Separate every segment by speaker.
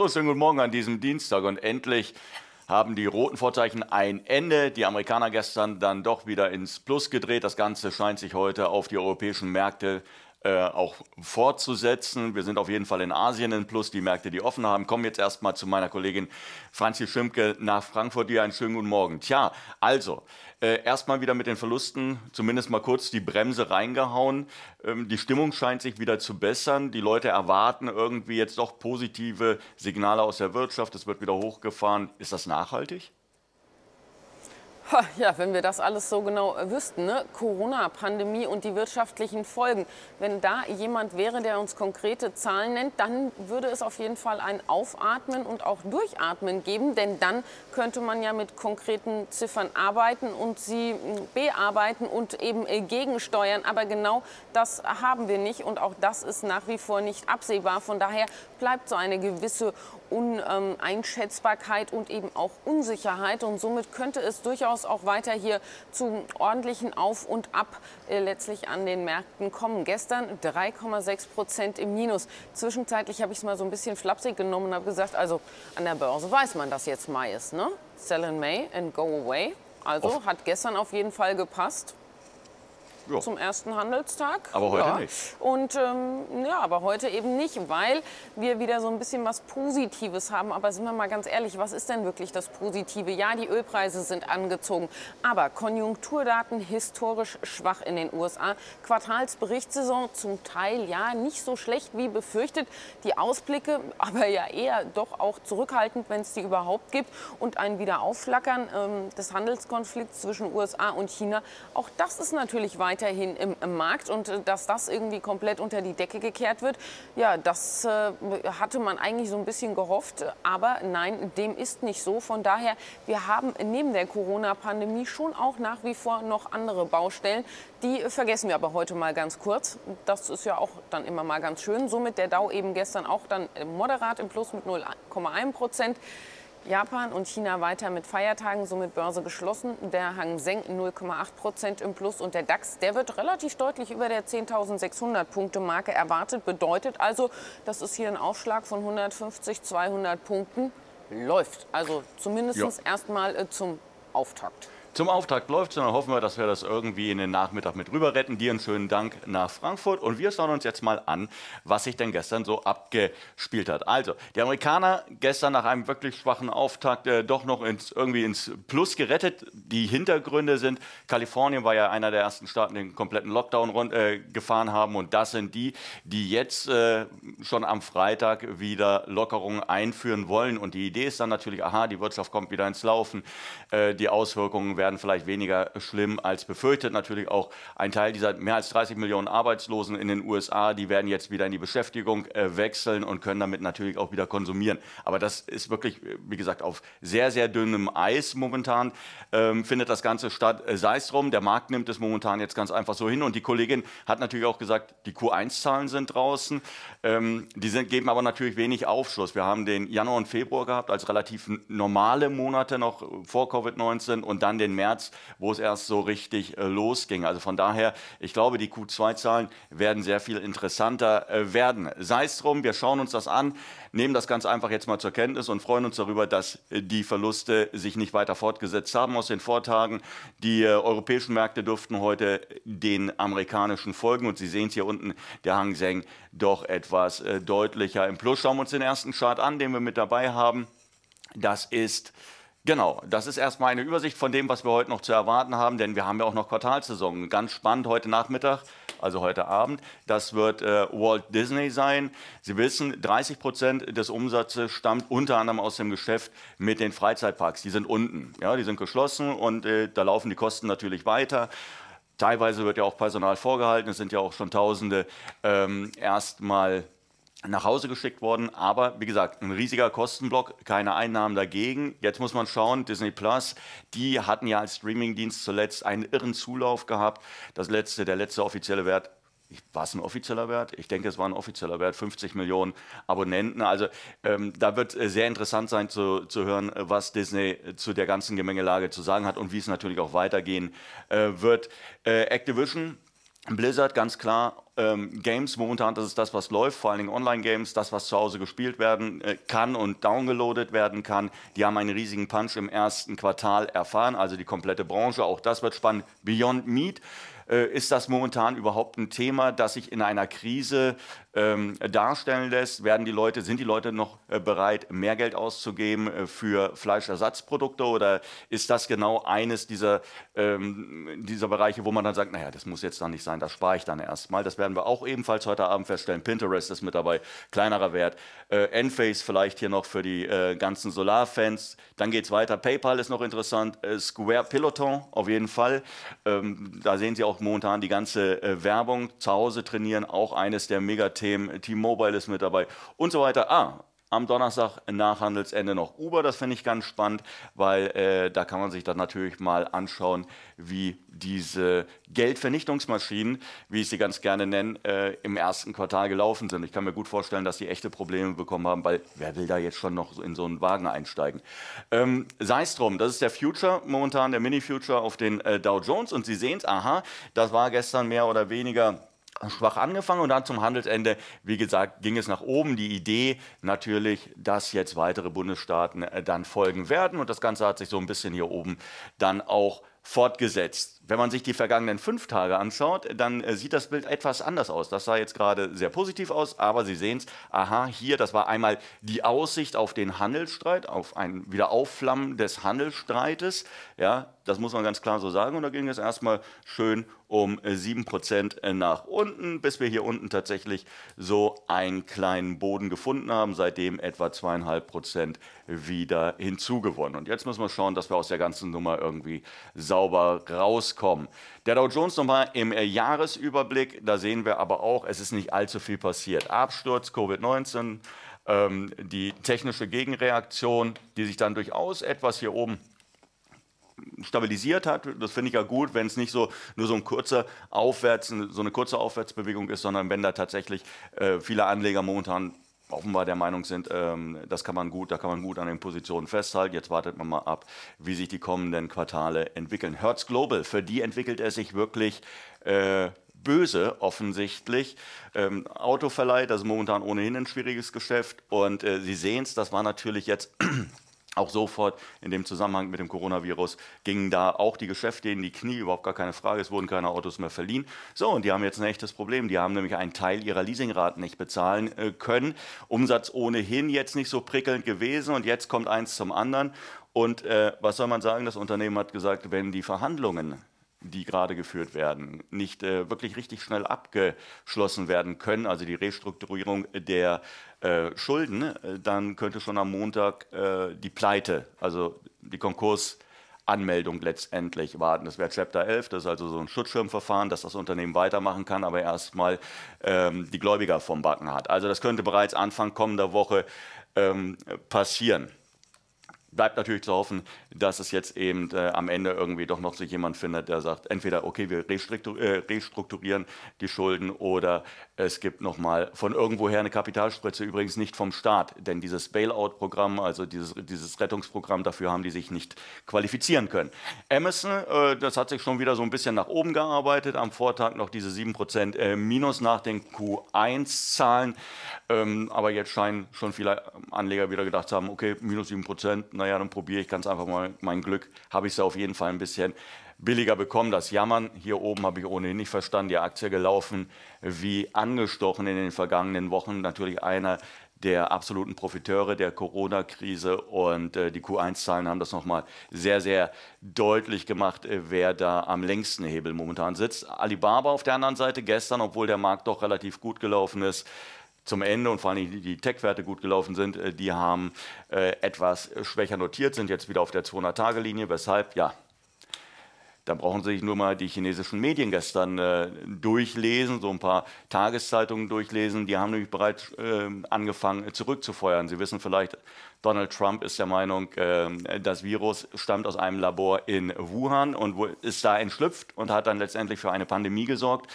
Speaker 1: So, schönen guten Morgen an diesem Dienstag und endlich haben die roten Vorzeichen ein Ende. Die Amerikaner gestern dann doch wieder ins Plus gedreht. Das Ganze scheint sich heute auf die europäischen Märkte äh, auch fortzusetzen. Wir sind auf jeden Fall in Asien in Plus, die Märkte, die offen haben. Kommen jetzt erstmal zu meiner Kollegin Franzi Schimpke nach Frankfurt. Dir einen schönen guten Morgen. Tja, also, äh, erstmal wieder mit den Verlusten, zumindest mal kurz die Bremse reingehauen. Ähm, die Stimmung scheint sich wieder zu bessern. Die Leute erwarten irgendwie jetzt doch positive Signale aus der Wirtschaft. Es wird wieder hochgefahren. Ist das nachhaltig?
Speaker 2: Ja, wenn wir das alles so genau äh, wüssten, ne? Corona-Pandemie und die wirtschaftlichen Folgen. Wenn da jemand wäre, der uns konkrete Zahlen nennt, dann würde es auf jeden Fall ein Aufatmen und auch Durchatmen geben, denn dann könnte man ja mit konkreten Ziffern arbeiten und sie hm, bearbeiten und eben äh, gegensteuern. Aber genau das haben wir nicht und auch das ist nach wie vor nicht absehbar. Von daher bleibt so eine gewisse Uneinschätzbarkeit ähm, und eben auch Unsicherheit. Und somit könnte es durchaus auch weiter hier zu ordentlichen Auf und Ab äh, letztlich an den Märkten kommen. Gestern 3,6 Prozent im Minus. Zwischenzeitlich habe ich es mal so ein bisschen flapsig genommen und habe gesagt, also an der Börse weiß man, dass jetzt Mai ist. Ne? Sell in May and go away. Also hat gestern auf jeden Fall gepasst ja. zum ersten Handelstag. Aber heute ja. nicht. Und ähm, ja, aber heute eben nicht, weil wir wieder so ein bisschen was Positives haben. Aber sind wir mal ganz ehrlich, was ist denn wirklich das Positive? Ja, die Ölpreise sind angezogen, aber Konjunkturdaten historisch schwach in den USA. Quartalsberichtssaison zum Teil ja nicht so schlecht wie befürchtet. Die Ausblicke aber ja eher doch auch zurückhaltend, wenn es die überhaupt gibt. Und ein Wiederaufflackern ähm, des Handelskonflikts zwischen USA und China, auch das ist natürlich weiter weiterhin im, im Markt und äh, dass das irgendwie komplett unter die Decke gekehrt wird, ja, das äh, hatte man eigentlich so ein bisschen gehofft, aber nein, dem ist nicht so. Von daher, wir haben neben der Corona-Pandemie schon auch nach wie vor noch andere Baustellen. Die vergessen wir aber heute mal ganz kurz. Das ist ja auch dann immer mal ganz schön. Somit der DAO eben gestern auch dann äh, moderat im Plus mit 0,1 Prozent. Japan und China weiter mit Feiertagen, somit Börse geschlossen. Der Hang Seng 0,8 Prozent im Plus und der DAX, der wird relativ deutlich über der 10.600 Punkte Marke erwartet. Bedeutet also, dass es hier ein Aufschlag von 150, 200 Punkten. Läuft. Also zumindest ja. erstmal äh, zum Auftakt.
Speaker 1: Zum Auftakt läuft sondern hoffen wir, dass wir das irgendwie in den Nachmittag mit rüber retten. Dir einen schönen Dank nach Frankfurt und wir schauen uns jetzt mal an, was sich denn gestern so abgespielt hat. Also, die Amerikaner gestern nach einem wirklich schwachen Auftakt äh, doch noch ins, irgendwie ins Plus gerettet. Die Hintergründe sind, Kalifornien war ja einer der ersten Staaten, die den kompletten Lockdown rund, äh, gefahren haben und das sind die, die jetzt äh, schon am Freitag wieder Lockerungen einführen wollen und die Idee ist dann natürlich, aha, die Wirtschaft kommt wieder ins Laufen, äh, die Auswirkungen werden vielleicht weniger schlimm als befürchtet. Natürlich auch ein Teil dieser mehr als 30 Millionen Arbeitslosen in den USA, die werden jetzt wieder in die Beschäftigung äh, wechseln und können damit natürlich auch wieder konsumieren. Aber das ist wirklich, wie gesagt, auf sehr, sehr dünnem Eis momentan ähm, findet das Ganze statt. Äh, sei es drum, der Markt nimmt es momentan jetzt ganz einfach so hin. Und die Kollegin hat natürlich auch gesagt, die Q1-Zahlen sind draußen. Ähm, die sind, geben aber natürlich wenig Aufschluss. Wir haben den Januar und Februar gehabt als relativ normale Monate noch vor Covid-19 und dann den den März, wo es erst so richtig äh, losging. Also von daher, ich glaube, die Q2-Zahlen werden sehr viel interessanter äh, werden. Sei es drum, wir schauen uns das an, nehmen das ganz einfach jetzt mal zur Kenntnis und freuen uns darüber, dass äh, die Verluste sich nicht weiter fortgesetzt haben aus den Vortagen. Die äh, europäischen Märkte durften heute den amerikanischen folgen und Sie sehen es hier unten, der Hang Seng doch etwas äh, deutlicher im Plus. Schauen wir uns den ersten Chart an, den wir mit dabei haben. Das ist Genau, das ist erstmal eine Übersicht von dem, was wir heute noch zu erwarten haben, denn wir haben ja auch noch Quartalsaison. Ganz spannend heute Nachmittag, also heute Abend, das wird äh, Walt Disney sein. Sie wissen, 30 Prozent des Umsatzes stammt unter anderem aus dem Geschäft mit den Freizeitparks. Die sind unten, ja, die sind geschlossen und äh, da laufen die Kosten natürlich weiter. Teilweise wird ja auch Personal vorgehalten, es sind ja auch schon Tausende ähm, erstmal nach Hause geschickt worden, aber wie gesagt, ein riesiger Kostenblock, keine Einnahmen dagegen. Jetzt muss man schauen, Disney Plus, die hatten ja als Streamingdienst zuletzt einen irren Zulauf gehabt. Das letzte, der letzte offizielle Wert war es ein offizieller Wert? Ich denke, es war ein offizieller Wert, 50 Millionen Abonnenten. Also ähm, da wird äh, sehr interessant sein zu, zu hören, was Disney äh, zu der ganzen Gemengelage zu sagen hat und wie es natürlich auch weitergehen äh, wird. Äh, Activision Blizzard ganz klar, ähm, Games momentan, das ist das, was läuft, vor allen Dingen Online-Games, das, was zu Hause gespielt werden äh, kann und downgeloadet werden kann. Die haben einen riesigen Punch im ersten Quartal erfahren, also die komplette Branche, auch das wird spannend. Beyond Meat, äh, ist das momentan überhaupt ein Thema, das sich in einer Krise ähm, darstellen lässt, werden die Leute, sind die Leute noch äh, bereit, mehr Geld auszugeben äh, für Fleischersatzprodukte oder ist das genau eines dieser, ähm, dieser Bereiche, wo man dann sagt, naja, das muss jetzt dann nicht sein, das spare ich dann erstmal. Das werden wir auch ebenfalls heute Abend feststellen. Pinterest ist mit dabei, kleinerer Wert. Äh, Enphase vielleicht hier noch für die äh, ganzen Solarfans. Dann geht es weiter. PayPal ist noch interessant. Äh, Square Peloton auf jeden Fall. Ähm, da sehen Sie auch momentan die ganze äh, Werbung. Zu Hause trainieren, auch eines der Megathemen Themen, T-Mobile ist mit dabei und so weiter. Ah, am Donnerstag nach Handelsende noch Uber. Das finde ich ganz spannend, weil äh, da kann man sich dann natürlich mal anschauen, wie diese Geldvernichtungsmaschinen, wie ich sie ganz gerne nenne, äh, im ersten Quartal gelaufen sind. Ich kann mir gut vorstellen, dass die echte Probleme bekommen haben, weil wer will da jetzt schon noch in so einen Wagen einsteigen? Ähm, Sei es drum, das ist der Future momentan, der Mini-Future auf den äh, Dow Jones. Und Sie sehen es, aha, das war gestern mehr oder weniger schwach angefangen und dann zum Handelsende, wie gesagt, ging es nach oben. Die Idee natürlich, dass jetzt weitere Bundesstaaten äh, dann folgen werden und das Ganze hat sich so ein bisschen hier oben dann auch fortgesetzt. Wenn man sich die vergangenen fünf Tage anschaut, dann äh, sieht das Bild etwas anders aus. Das sah jetzt gerade sehr positiv aus, aber Sie sehen es, aha, hier, das war einmal die Aussicht auf den Handelsstreit, auf ein Wiederaufflammen des Handelsstreites. Ja, das muss man ganz klar so sagen. Und da ging es erstmal schön um 7% äh, nach unten, bis wir hier unten tatsächlich so einen kleinen Boden gefunden haben, seitdem etwa 2,5% wieder hinzugewonnen. Und jetzt müssen wir schauen, dass wir aus der ganzen Nummer irgendwie sauber rauskommen kommen. Der Dow Jones nochmal im äh, Jahresüberblick, da sehen wir aber auch, es ist nicht allzu viel passiert. Absturz, Covid-19, ähm, die technische Gegenreaktion, die sich dann durchaus etwas hier oben stabilisiert hat. Das finde ich ja gut, wenn es nicht so nur so ein kurzer Aufwärts, so eine kurze Aufwärtsbewegung ist, sondern wenn da tatsächlich äh, viele Anleger momentan offenbar der Meinung sind, ähm, das kann man gut, da kann man gut an den Positionen festhalten. Jetzt wartet man mal ab, wie sich die kommenden Quartale entwickeln. Hertz Global, für die entwickelt er sich wirklich äh, böse offensichtlich. Ähm, Autoverleih, das ist momentan ohnehin ein schwieriges Geschäft. Und äh, Sie sehen es, das war natürlich jetzt auch sofort in dem Zusammenhang mit dem Coronavirus gingen da auch die Geschäfte in die Knie, überhaupt gar keine Frage. Es wurden keine Autos mehr verliehen. So, und die haben jetzt ein echtes Problem. Die haben nämlich einen Teil ihrer Leasingraten nicht bezahlen äh, können. Umsatz ohnehin jetzt nicht so prickelnd gewesen und jetzt kommt eins zum anderen. Und äh, was soll man sagen? Das Unternehmen hat gesagt, wenn die Verhandlungen die gerade geführt werden, nicht äh, wirklich richtig schnell abgeschlossen werden können, also die Restrukturierung der äh, Schulden, äh, dann könnte schon am Montag äh, die Pleite, also die Konkursanmeldung letztendlich warten. Das wäre Chapter 11, das ist also so ein Schutzschirmverfahren, dass das Unternehmen weitermachen kann, aber erstmal ähm, die Gläubiger vom Backen hat. Also das könnte bereits Anfang kommender Woche ähm, passieren bleibt natürlich zu hoffen, dass es jetzt eben äh, am Ende irgendwie doch noch sich jemand findet, der sagt, entweder okay, wir restruktur äh, restrukturieren die Schulden oder es gibt nochmal von irgendwoher eine Kapitalspritze, übrigens nicht vom Staat, denn dieses Bailout-Programm, also dieses, dieses Rettungsprogramm, dafür haben die sich nicht qualifizieren können. Emerson, äh, das hat sich schon wieder so ein bisschen nach oben gearbeitet, am Vortag noch diese 7% äh, Minus nach den Q1-Zahlen, ähm, aber jetzt scheinen schon viele Anleger wieder gedacht zu haben, okay, minus 7%, naja, dann probiere ich ganz einfach mal mein Glück, habe ich es auf jeden Fall ein bisschen billiger bekommen. Das Jammern hier oben habe ich ohnehin nicht verstanden. Die Aktie gelaufen wie angestochen in den vergangenen Wochen. Natürlich einer der absoluten Profiteure der Corona-Krise und äh, die Q1-Zahlen haben das nochmal sehr, sehr deutlich gemacht, äh, wer da am längsten Hebel momentan sitzt. Alibaba auf der anderen Seite gestern, obwohl der Markt doch relativ gut gelaufen ist, zum Ende und vor allem die, Tech-Werte gut gelaufen sind, äh, die haben äh, etwas schwächer notiert, sind jetzt wieder auf der 200-Tage-Linie. Weshalb? Ja, dann brauchen Sie sich nur mal die chinesischen Medien gestern äh, durchlesen, so ein paar Tageszeitungen durchlesen. Die haben nämlich bereits äh, angefangen äh, zurückzufeuern. Sie wissen vielleicht, Donald Trump ist der Meinung, äh, das Virus stammt aus einem Labor in Wuhan und ist da entschlüpft und hat dann letztendlich für eine Pandemie gesorgt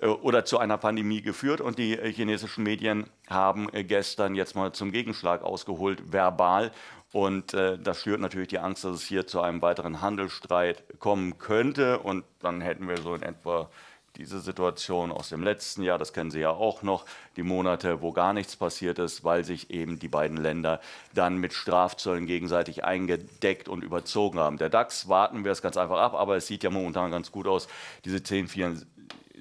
Speaker 1: äh, oder zu einer Pandemie geführt. Und die äh, chinesischen Medien haben gestern jetzt mal zum Gegenschlag ausgeholt, verbal und äh, das schürt natürlich die Angst, dass es hier zu einem weiteren Handelsstreit kommen könnte. Und dann hätten wir so in etwa diese Situation aus dem letzten Jahr, das kennen Sie ja auch noch, die Monate, wo gar nichts passiert ist, weil sich eben die beiden Länder dann mit Strafzöllen gegenseitig eingedeckt und überzogen haben. Der DAX warten wir es ganz einfach ab, aber es sieht ja momentan ganz gut aus. Diese 10,4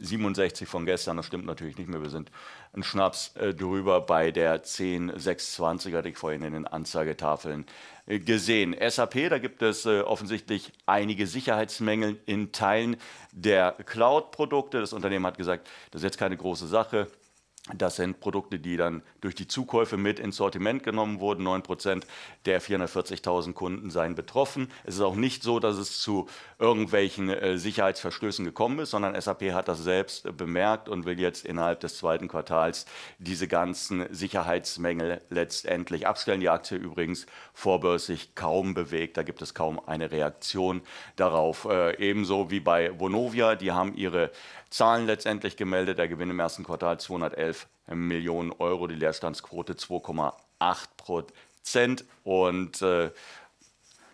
Speaker 1: 67 von gestern, das stimmt natürlich nicht mehr, wir sind ein Schnaps äh, drüber bei der 10620, hatte ich vorhin in den Anzeigetafeln äh, gesehen. SAP, da gibt es äh, offensichtlich einige Sicherheitsmängel in Teilen der Cloud-Produkte. Das Unternehmen hat gesagt, das ist jetzt keine große Sache. Das sind Produkte, die dann durch die Zukäufe mit ins Sortiment genommen wurden. 9% der 440.000 Kunden seien betroffen. Es ist auch nicht so, dass es zu irgendwelchen äh, Sicherheitsverstößen gekommen ist, sondern SAP hat das selbst äh, bemerkt und will jetzt innerhalb des zweiten Quartals diese ganzen Sicherheitsmängel letztendlich abstellen. Die Aktie übrigens vorbörslich kaum bewegt. Da gibt es kaum eine Reaktion darauf. Äh, ebenso wie bei Vonovia. Die haben ihre Zahlen letztendlich gemeldet, der Gewinn im ersten Quartal 211 Millionen Euro, die Leerstandsquote 2,8 Prozent und äh,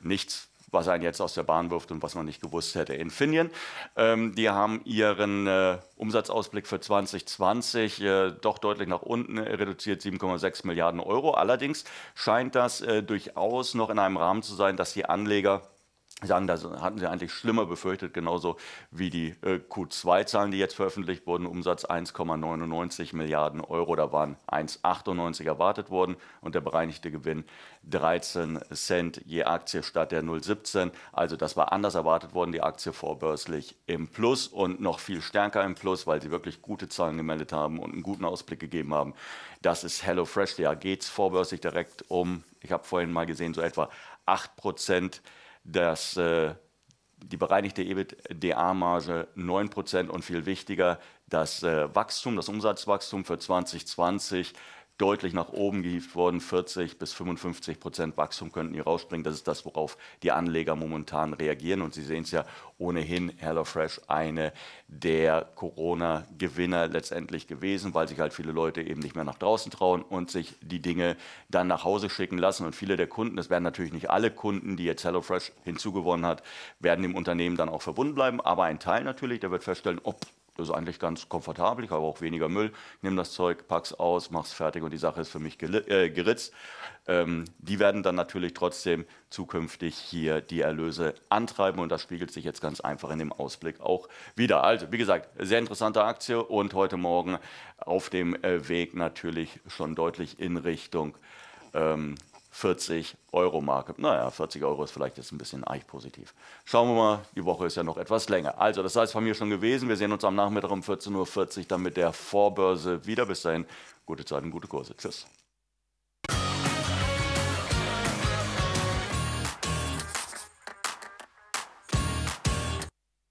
Speaker 1: nichts was einen jetzt aus der Bahn wirft und was man nicht gewusst hätte. Infineon, ähm, die haben ihren äh, Umsatzausblick für 2020 äh, doch deutlich nach unten reduziert, 7,6 Milliarden Euro. Allerdings scheint das äh, durchaus noch in einem Rahmen zu sein, dass die Anleger sagen, da hatten sie eigentlich schlimmer befürchtet, genauso wie die äh, Q2-Zahlen, die jetzt veröffentlicht wurden. Umsatz 1,99 Milliarden Euro, da waren 1,98 erwartet worden und der bereinigte Gewinn 13 Cent je Aktie statt der 0,17. Also das war anders erwartet worden, die Aktie vorbörslich im Plus und noch viel stärker im Plus, weil sie wirklich gute Zahlen gemeldet haben und einen guten Ausblick gegeben haben. Das ist HelloFresh, da geht es vorbörslich direkt um, ich habe vorhin mal gesehen, so etwa 8 Prozent dass äh, die bereinigte EBITDA-Marge 9% und viel wichtiger, das äh, Wachstum, das Umsatzwachstum für 2020 deutlich nach oben gehievt worden. 40 bis 55 Prozent Wachstum könnten hier rausspringen. Das ist das, worauf die Anleger momentan reagieren. Und Sie sehen es ja ohnehin, HelloFresh, eine der Corona-Gewinner letztendlich gewesen, weil sich halt viele Leute eben nicht mehr nach draußen trauen und sich die Dinge dann nach Hause schicken lassen. Und viele der Kunden, das werden natürlich nicht alle Kunden, die jetzt HelloFresh hinzugewonnen hat, werden dem Unternehmen dann auch verbunden bleiben. Aber ein Teil natürlich, der wird feststellen, ob oh, das ist eigentlich ganz komfortabel, ich habe auch weniger Müll, Ich nehme das Zeug, pack's aus, mach's fertig und die Sache ist für mich äh, geritzt. Ähm, die werden dann natürlich trotzdem zukünftig hier die Erlöse antreiben und das spiegelt sich jetzt ganz einfach in dem Ausblick auch wieder. Also, wie gesagt, sehr interessante Aktie und heute Morgen auf dem äh, Weg natürlich schon deutlich in Richtung ähm, 40 Euro Marke. Naja, 40 Euro ist vielleicht jetzt ein bisschen eigentlich positiv. Schauen wir mal, die Woche ist ja noch etwas länger. Also, das sei es von mir schon gewesen. Wir sehen uns am Nachmittag um 14.40 Uhr dann mit der Vorbörse wieder. Bis dahin, gute Zeit und gute Kurse. Tschüss.